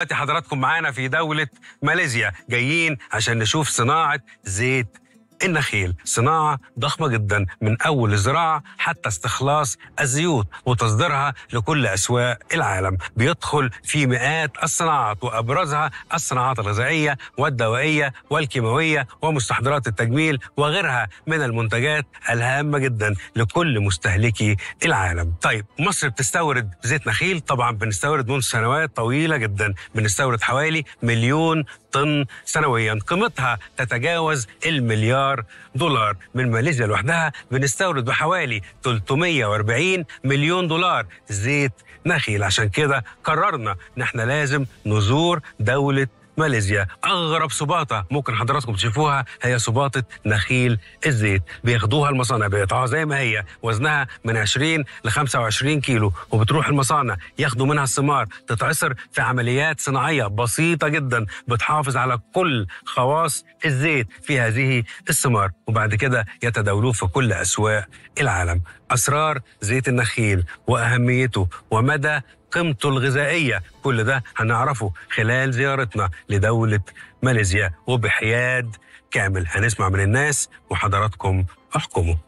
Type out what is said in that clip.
دلوقتي حضراتكم معانا في دولة ماليزيا جايين عشان نشوف صناعة زيت النخيل صناعة ضخمة جدا من أول الزراعة حتى استخلاص الزيوت وتصديرها لكل أسواق العالم بيدخل في مئات الصناعات وأبرزها الصناعات الغذائية والدوائية والكيماوية ومستحضرات التجميل وغيرها من المنتجات الهامة جدا لكل مستهلكي العالم طيب مصر بتستورد زيت نخيل طبعا بنستورد منذ سنوات طويلة جدا بنستورد حوالي مليون طن سنويا قيمتها تتجاوز المليار دولار من ماليزيا لوحدها بنستورد بحوالي 340 مليون دولار زيت نخيل عشان كده قررنا ان احنا لازم نزور دوله ماليزيا اغرب سباطه ممكن حضراتكم تشوفوها هي سباطه نخيل الزيت بياخدوها المصانع بيقطعوها زي ما هي وزنها من 20 ل 25 كيلو وبتروح المصانع ياخدوا منها الثمار تتعصر في عمليات صناعيه بسيطه جدا بتحافظ على كل خواص الزيت في هذه الثمار وبعد كده يتداولوه في كل اسواق العالم اسرار زيت النخيل واهميته ومدى قيمته الغذائية كل ده هنعرفه خلال زيارتنا لدولة ماليزيا وبحياد كامل هنسمع من الناس وحضراتكم احكموا